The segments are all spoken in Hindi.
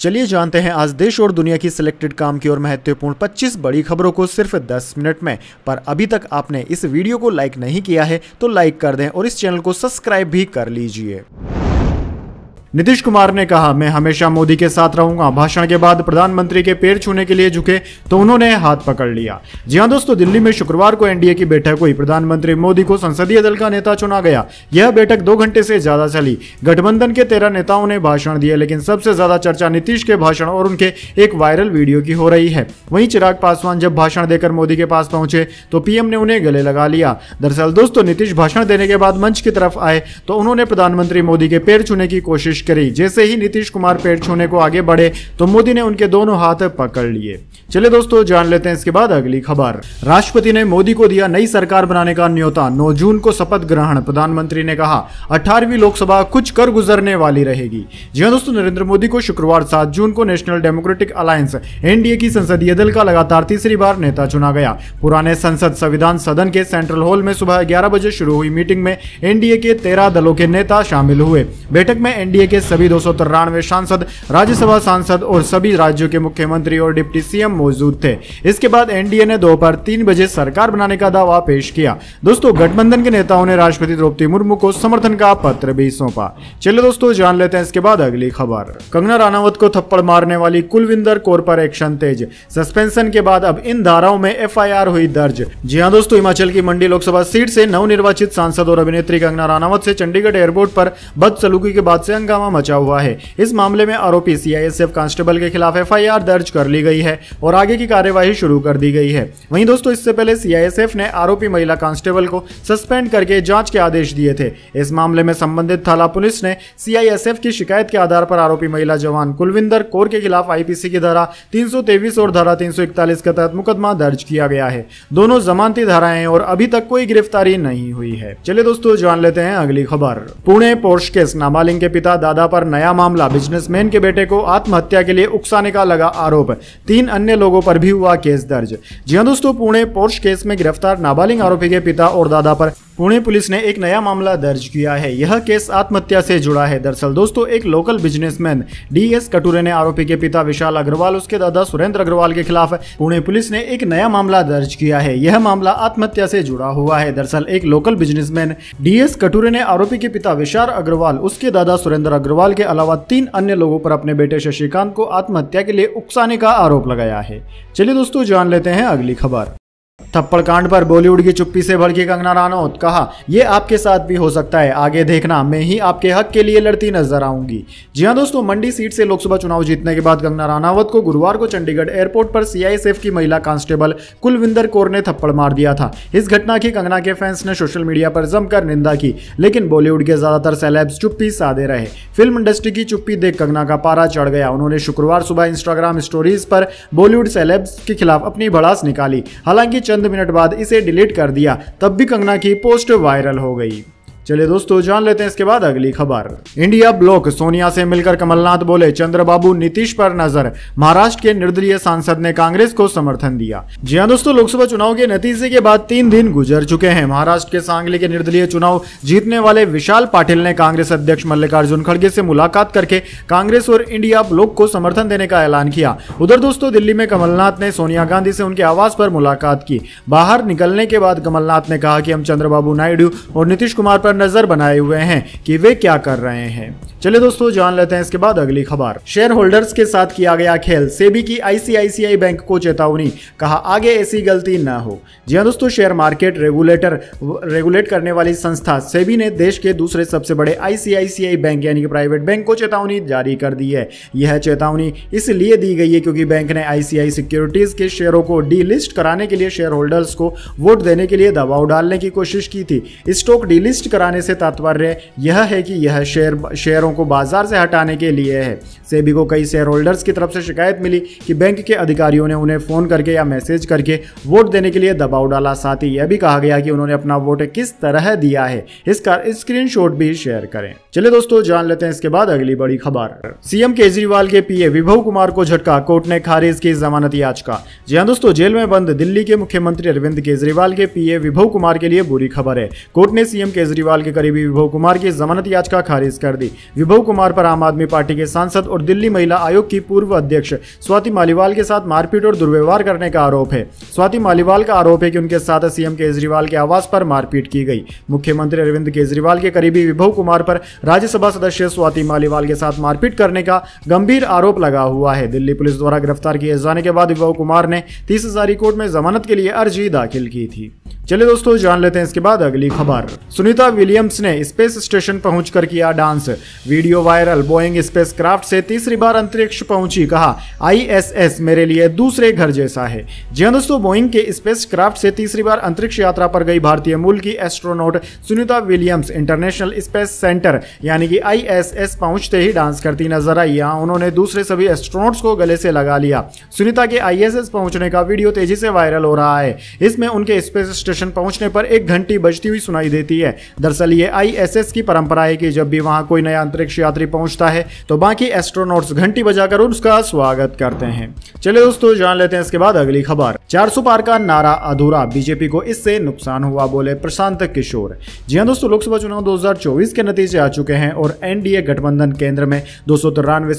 चलिए जानते हैं आज देश और दुनिया की सिलेक्टेड काम की और महत्वपूर्ण 25 बड़ी खबरों को सिर्फ 10 मिनट में पर अभी तक आपने इस वीडियो को लाइक नहीं किया है तो लाइक कर दें और इस चैनल को सब्सक्राइब भी कर लीजिए नीतीश कुमार ने कहा मैं हमेशा मोदी के साथ रहूंगा भाषण के बाद प्रधानमंत्री के पैर छूने के लिए झुके तो उन्होंने हाथ पकड़ लिया जी हाँ दोस्तों दिल्ली में शुक्रवार को एनडीए की बैठक हुई प्रधानमंत्री मोदी को संसदीय दल का नेता चुना गया यह बैठक दो घंटे से ज्यादा चली गठबंधन के तेरह नेताओं ने भाषण दिए लेकिन सबसे ज्यादा चर्चा नीतीश के भाषण और उनके एक वायरल वीडियो की हो रही है वहीं चिराग पासवान जब भाषण देकर मोदी के पास पहुंचे तो पीएम ने उन्हें गले लगा लिया दरअसल दोस्तों नीतीश भाषण देने के बाद मंच की तरफ आए तो उन्होंने प्रधानमंत्री मोदी के पैर छूने की कोशिश कोशिश करी जैसे ही नीतीश कुमार पेड़ छूने को आगे बढ़े तो मोदी ने उनके दोनों हाथ पकड़ लिए चलिए दोस्तों जान लेते हैं इसके बाद अगली खबर राष्ट्रपति ने मोदी को दिया नई सरकार बनाने का न्योता 9 जून को शपथ ग्रहण प्रधानमंत्री ने कहा 18वीं लोकसभा कुछ कर गुजरने वाली रहेगी जी हाँ दोस्तों नरेंद्र मोदी को शुक्रवार 7 जून को नेशनल डेमोक्रेटिक अलायंस एनडीए की संसदीय दल का लगातार तीसरी बार नेता चुना गया पुराने संसद संविधान सदन के सेंट्रल हॉल में सुबह ग्यारह बजे शुरू हुई मीटिंग में एनडीए के तेरह दलों के नेता शामिल हुए बैठक में एनडीए के सभी दो सांसद राज्यसभा सांसद और सभी राज्यों के मुख्यमंत्री और डिप्टी सीएम मौजूद थे इसके बाद एनडीए ने दोपहर तीन बजे सरकार बनाने का दावा पेश किया दोस्तों गठबंधन के नेताओं ने राष्ट्रपति द्रौपदी मुर्मू को समर्थन का पत्र भी सौंपा चलिए दोस्तों जान लेते हैं इसके बाद अगली खबर कंगना रानावत को थप्पड़ मारने वाली कुलविंदर कौर पर एक्शन तेज सस्पेंशन के बाद अब इन धाराओं में एफआईआर हुई दर्ज जी हाँ दोस्तों हिमाचल की मंडी लोकसभा सीट से नवनिर्वाचित सांसद और अभिनेत्री कंगना रानावत से चंडीगढ़ एयरपोर्ट पर बदसलूकी के बाद से हंगामा हंगामा मचा हुआ है इस मामले में आरोपी सीआईएसएफ कांस्टेबल के खिलाफ एफआईआर दर्ज कर ली गई है और आगे की कार्यवाही शुरू कर दी गई है वहीं दोस्तों इससे पहले सीआईएसएफ ने आरोपी महिला कांस्टेबल को सस्पेंड करके जांच के आदेश दिए थे इस मामले में संबंधित थाना पुलिस ने सीआईएसएफ की शिकायत के आधार पर आरोपी महिला जवान कुलविंदर कौर के खिलाफ आईपीसी की धारा तीन और धारा तीन के तहत मुकदमा दर्ज किया गया है दोनों जमानती धाराएं और अभी तक कोई गिरफ्तारी नहीं हुई है चलिए दोस्तों जान लेते हैं अगली खबर पुणे पोर्श केस नाबालिग के पिता दादा पर नया मामला बिजनेसमैन के बेटे को आत्महत्या के लिए उकसाने का लगा आरोप तीन अन्य लोगों पर भी हुआ केस दर्ज जी हाँ दोस्तों पुणे पोर्श केस में गिरफ्तार नाबालिग आरोपी के पिता और दादा पर पुणे पुलिस ने एक नया मामला दर्ज किया है यह केस आत्महत्या से जुड़ा है दरअसल दोस्तों एक लोकल बिजनेसमैन डीएस कटूरे ने आरोपी के पिता विशाल अग्रवाल उसके दादा सुरेंद्र अग्रवाल के खिलाफ पुणे पुलिस ने एक नया मामला दर्ज किया है यह मामला आत्महत्या से जुड़ा हुआ है दरअसल एक लोकल बिजनेसमैन डीएस कटूरे ने आरोपी के पिता विशाल अग्रवाल उसके दादा सुरेंद्र अग्रवाल के अलावा तीन अन्य लोगों पर अपने बेटे शशिकांत को आत्महत्या के लिए उकसाने का आरोप लगाया है चलिए दोस्तों जान लेते हैं अगली खबर थप्पड़ कांड पर बॉलीवुड की चुप्पी से भड़की कंगना रानौत कहा यह आपके साथ भी हो सकता है आगे देखना मैं ही आपके हक के लिए लड़ती नजर आऊंगी जी हाँ दोस्तों मंडी सीट से लोकसभा चुनाव जीतने के बाद कंगना रानावत को गुरुवार को चंडीगढ़ एयरपोर्ट पर सीआईएसएफ की महिला कांस्टेबल कुलविंदर कौर ने थप्पड़ मार दिया था इस घटना की कंगना के फैंस ने सोशल मीडिया पर जमकर निंदा की लेकिन बॉलीवुड के ज्यादातर सेलेब्स चुप्पी साधे रहे फिल्म इंडस्ट्री की चुप्पी देख कंगना का पारा चढ़ गया उन्होंने शुक्रवार सुबह इंस्टाग्राम स्टोरीज पर बॉलीवुड सेलेब्स के खिलाफ अपनी भड़ास निकाली हालांकि चंद चंद मिनट बाद इसे डिलीट कर दिया तब भी कंगना की पोस्ट वायरल हो गई चलिए दोस्तों जान लेते हैं इसके बाद अगली खबर इंडिया ब्लॉक सोनिया से मिलकर कमलनाथ बोले चंद्रबाबू नीतीश पर नजर महाराष्ट्र के निर्दलीय सांसद ने कांग्रेस को समर्थन दिया जी हाँ दोस्तों लोकसभा चुनाव के नतीजे के बाद तीन दिन गुजर चुके हैं महाराष्ट्र के सांगली के निर्दलीय चुनाव जीतने वाले विशाल पाटिल ने कांग्रेस अध्यक्ष मल्लिकार्जुन खड़गे से मुलाकात करके कांग्रेस और इंडिया ब्लॉक को समर्थन देने का ऐलान किया उधर दोस्तों दिल्ली में कमलनाथ ने सोनिया गांधी से उनके आवास पर मुलाकात की बाहर निकलने के बाद कमलनाथ ने कहा कि हम चंद्रबाबू नायडू और नीतीश कुमार पर नजर बनाए हुए हैं कि वे क्या कर रहे हैं चलिए दोस्तों जान लेते हैं इसके बाद अगली खबर शेयर होल्डर्स के साथ किया गया खेल सेबी की आईसीआईसीआई बैंक को चेतावनी कहा आगे ऐसी गलती न हो जी हाँ दोस्तों शेयर मार्केट रेगुलेटर रेगुलेट करने वाली संस्था सेबी ने देश के दूसरे सबसे बड़े आईसीआईसीआई बैंक यानी कि प्राइवेट बैंक को चेतावनी जारी कर दी है यह चेतावनी इसलिए दी गई है क्योंकि बैंक ने आईसीआई सिक्योरिटीज के शेयरों को डीलिस्ट कराने के लिए शेयर होल्डर्स को वोट देने के लिए दबाव डालने की कोशिश की थी स्टॉक डीलिस्ट कराने हटाने से तात्पर्य यह है कि यह शेयर शेयरों को बाजार से हटाने के लिए है सेबी को कई शेयर होल्डर्स की तरफ से शिकायत मिली कि बैंक के अधिकारियों ने उन्हें फ़ोन करके या मैसेज करके वोट देने के लिए दबाव डाला साथ ही यह भी कहा गया कि उन्होंने अपना वोट किस तरह दिया है इसका स्क्रीन भी शेयर करें चलिए दोस्तों जान लेते हैं इसके बाद अगली बड़ी खबर सीएम केजरीवाल के पीए विभव कुमार को झटका कोर्ट ने खारिज की जमानत याचिका जी हाँ दोस्तों जेल में बंद दिल्ली के मुख्यमंत्री अरविंद केजरीवाल के पीए विभव कुमार के लिए बुरी खबर है कोर्ट ने सीएम केजरीवाल साल के करीबी विभव कुमार की जमानत याचिका खारिज कर दी विभव कुमार पर आम आदमी पार्टी के सांसद और दिल्ली महिला आयोग की पूर्व अध्यक्ष स्वाति मालीवाल के साथ मारपीट और दुर्व्यवहार करने का आरोप है स्वाति मालीवाल का आरोप है कि उनके साथ सीएम केजरीवाल के आवास पर मारपीट की गई मुख्यमंत्री अरविंद केजरीवाल के करीबी विभव कुमार पर राज्यसभा सदस्य स्वाति मालीवाल के साथ मारपीट करने का गंभीर आरोप लगा हुआ है दिल्ली पुलिस द्वारा गिरफ्तार किए जाने के बाद विभव कुमार ने तीस हजारी कोर्ट में जमानत के लिए अर्जी दाखिल की थी चले दोस्तों जान लेते हैं इसके बाद अगली खबर सुनीता विलियम्स ने स्पेस स्टेशन पहुंचकर किया dance video viral Boeing craft से तीसरी बार अंतरिक्ष पहुंची कहा आईएसएस मेरे लिए दूसरे घर जैसा है जी हाँ दोस्तों बोइंग के क्राफ्ट से तीसरी बार अंतरिक्ष यात्रा पर गई भारतीय मूल की astronaut Sunita Williams international space centre यानी कि आई पहुंचते ही डांस करती नजर आई यहाँ उन्होंने दूसरे सभी एस्ट्रोनोट्स को गले से लगा लिया सुनीता के आई पहुंचने का वीडियो तेजी से वायरल हो रहा है इसमें उनके स्पेस स्टेशन स्टेशन पहुंचने पर एक घंटी बजती हुई सुनाई देती है दरअसल ये आईएसएस की परंपरा है कि जब भी वहां कोई नया अंतरिक्ष यात्री पहुंचता है तो बाकी एस्ट्रोनॉट्स घंटी बजाकर उसका स्वागत करते हैं चलिए दोस्तों जान लेते हैं इसके बाद अगली खबर 400 पार का नारा अधूरा बीजेपी को इससे नुकसान हुआ बोले प्रशांत किशोर जी हाँ दोस्तों लोकसभा चुनाव चौबीस के नतीजे आ चुके हैं और एनडीए गठबंधन केंद्र में दो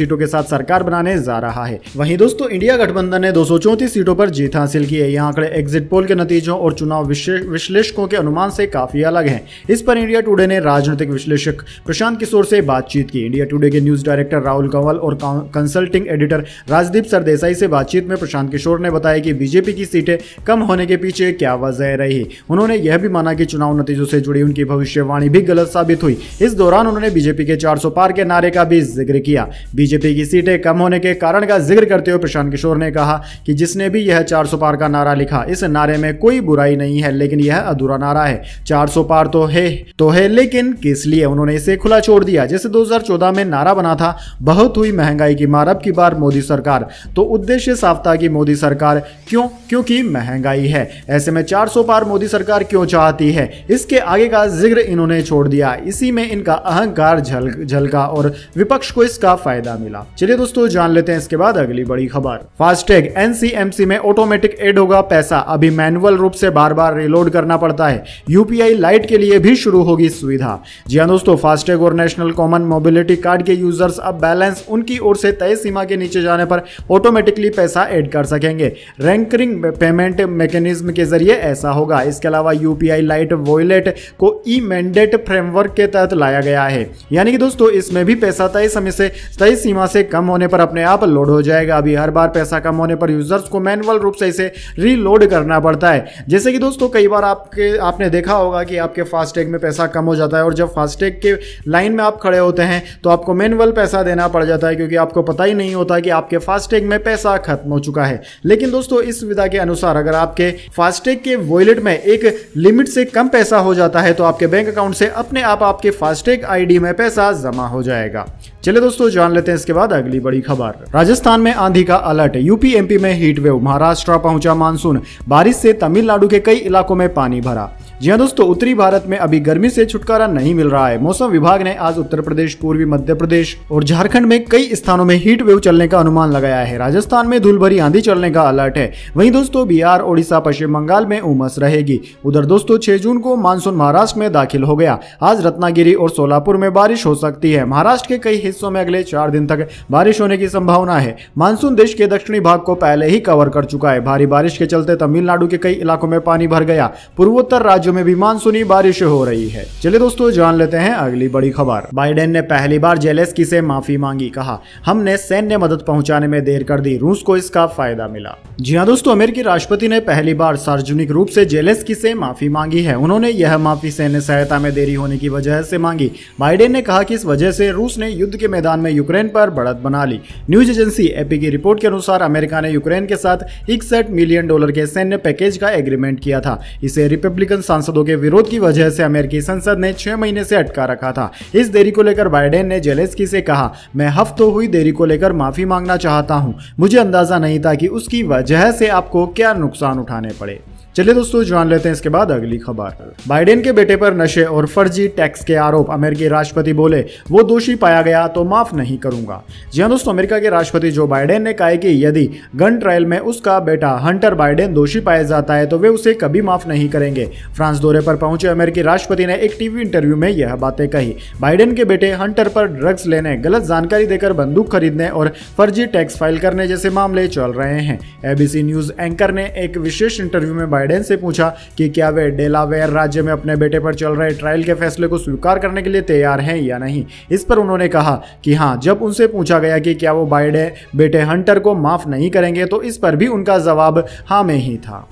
सीटों के साथ सरकार बनाने जा रहा है वहीं दोस्तों इंडिया गठबंधन ने दो सीटों पर जीत हासिल की है यहाँ आंकड़े एग्जिट पोल के नतीजों और चुनाव विश्व विश्लेषकों के अनुमान से काफी अलग हैं इस पर इंडिया टुडे ने राजनीतिक विश्लेषक प्रशांत किशोर से बातचीत की इंडिया टुडे के न्यूज डायरेक्टर राहुल कंवल और कंसल्टिंग एडिटर राजदीप सरदेसाई से बातचीत में प्रशांत किशोर ने बताया कि बीजेपी की सीटें कम होने के पीछे क्या वजह रही उन्होंने यह भी माना कि चुनाव नतीजों से जुड़ी उनकी भविष्यवाणी भी गलत साबित हुई इस दौरान उन्होंने बीजेपी के 400 पार के नारे का भी जिक्र किया बीजेपी की सीटें कम होने के कारण का जिक्र करते हुए प्रशांत किशोर ने कहा कि जिसने भी यह चार पार का नारा लिखा इस नारे में कोई बुराई नहीं है लेकिन यह अधूरा नारा है चार पार तो है तो है लेकिन किस लिए उन्होंने इसे खुला छोड़ दिया जैसे 2014 में नारा बना था बहुत हुई महंगाई की मार अब की बार मोदी सरकार तो उद्देश्य साफ था कि मोदी सरकार क्यों क्योंकि महंगाई है ऐसे में 400 पार मोदी सरकार क्यों चाहती है इसके आगे का जिक्र इन्होंने छोड़ दिया इसी में इनका अहंकार झल झलका और विपक्ष को इसका फायदा मिला चलिए दोस्तों जान लेते हैं इसके बाद अगली बड़ी खबर फास्टैग एनसीएमसी में ऑटोमेटिक एड होगा पैसा अभी मैनुअल रूप से बार बार लोड करना पड़ता है यूपीआई लाइट के लिए भी शुरू होगी सुविधा जी हाँ दोस्तों फास्टैग और नेशनल कॉमन मोबिलिटी कार्ड के यूजर्स अब बैलेंस उनकी ओर से तय सीमा के नीचे जाने पर ऑटोमेटिकली पैसा एड कर सकेंगे रैंकरिंग पेमेंट मैकेनिज्म के जरिए ऐसा होगा इसके अलावा यूपीआई लाइट वॉलेट को ई मैंडेट फ्रेमवर्क के तहत लाया गया है यानी कि दोस्तों इसमें भी पैसा तय समय से तय सीमा से कम होने पर अपने आप लोड हो जाएगा अभी हर बार पैसा कम होने पर यूजर्स को मैनुअल रूप से इसे रीलोड करना पड़ता है जैसे कि दोस्तों दोस्तों कई बार आपके आपने देखा होगा कि आपके फास्टैग में पैसा कम हो जाता है और जब फास्टैग के लाइन में आप खड़े होते हैं तो आपको मैनुअल पैसा देना पड़ जाता है क्योंकि आपको पता ही नहीं होता कि आपके फास्टैग में पैसा खत्म हो चुका है लेकिन दोस्तों इस सुविधा के अनुसार अगर आपके फास्टैग के वॉलेट में एक लिमिट से कम पैसा हो जाता है तो आपके बैंक अकाउंट से अपने आप आपके फास्टैग आईडी में पैसा जमा हो जाएगा चलिए दोस्तों जान लेते हैं इसके बाद अगली बड़ी खबर राजस्थान में आंधी का अलर्ट यूपी एमपी में हीट वेव महाराष्ट्र पहुंचा मानसून बारिश से तमिलनाडु के कई इलाकों में पानी भरा जी हाँ दोस्तों उत्तरी भारत में अभी गर्मी से छुटकारा नहीं मिल रहा है मौसम विभाग ने आज उत्तर प्रदेश पूर्वी मध्य प्रदेश और झारखंड में कई स्थानों में हीट वेव चलने का अनुमान लगाया है राजस्थान में धूल भरी आंधी चलने का अलर्ट है वहीं दोस्तों बिहार ओडिशा पश्चिम बंगाल में उमस रहेगी उधर दोस्तों छह जून को मानसून महाराष्ट्र में दाखिल हो गया आज रत्नागिरी और सोलापुर में बारिश हो सकती है महाराष्ट्र के कई हिस्सों में अगले चार दिन तक बारिश होने की संभावना है मानसून देश के दक्षिणी भाग को पहले ही कवर कर चुका है भारी बारिश के चलते तमिलनाडु के कई इलाकों में पानी भर गया पूर्वोत्तर राज्य राज्यों में भी मानसूनी बारिश हो रही है चलिए दोस्तों जान लेते हैं अगली बड़ी खबर बाइडेन ने पहली बार जेलेस्की से माफी मांगी कहा हमने सैन्य मदद पहुंचाने में देर कर दी रूस को इसका फायदा मिला जी हाँ दोस्तों अमेरिकी राष्ट्रपति ने पहली बार सार्वजनिक रूप से जेलेस्की से माफी मांगी है उन्होंने यह माफी सैन्य सहायता में देरी होने की वजह से मांगी बाइडेन ने कहा कि इस वजह से रूस ने युद्ध के मैदान में यूक्रेन पर बढ़त बना ली न्यूज एजेंसी एपी की रिपोर्ट के अनुसार अमेरिका ने यूक्रेन के साथ इकसठ मिलियन डॉलर के सैन्य पैकेज का एग्रीमेंट किया था इसे रिपब्लिकन सांसदों के विरोध की वजह से अमेरिकी संसद ने छह महीने से अटका रखा था इस देरी को लेकर बाइडेन ने जेलेस्की से कहा मैं हफ्तों हुई देरी को लेकर माफी मांगना चाहता हूँ मुझे अंदाजा नहीं था कि उसकी वजह से आपको क्या नुकसान उठाने पड़े चलिए दोस्तों जान लेते हैं इसके बाद अगली खबर बाइडेन के बेटे पर नशे और फर्जी टैक्स के आरोप अमेरिकी राष्ट्रपति बोले वो दोषी पाया गया तो माफ नहीं करूंगा जी हाँ दोस्तों अमेरिका के राष्ट्रपति जो बाइडेन ने कहा कि यदि गन ट्रायल में उसका बेटा हंटर बाइडेन दोषी पाया जाता है तो वे उसे कभी माफ नहीं करेंगे फ्रांस दौरे पर पहुंचे अमेरिकी राष्ट्रपति ने एक टीवी इंटरव्यू में यह बातें कही बाइडेन के बेटे हंटर पर ड्रग्स लेने गलत जानकारी देकर बंदूक खरीदने और फर्जी टैक्स फाइल करने जैसे मामले चल रहे हैं एबीसी न्यूज एंकर ने एक विशेष इंटरव्यू में बाइडेन से पूछा कि क्या वे डेलावेयर राज्य में अपने बेटे पर चल रहे ट्रायल के फैसले को स्वीकार करने के लिए तैयार हैं या नहीं इस पर उन्होंने कहा कि हाँ जब उनसे पूछा गया कि क्या वो बाइडेन बेटे हंटर को माफ़ नहीं करेंगे तो इस पर भी उनका जवाब हाँ में ही था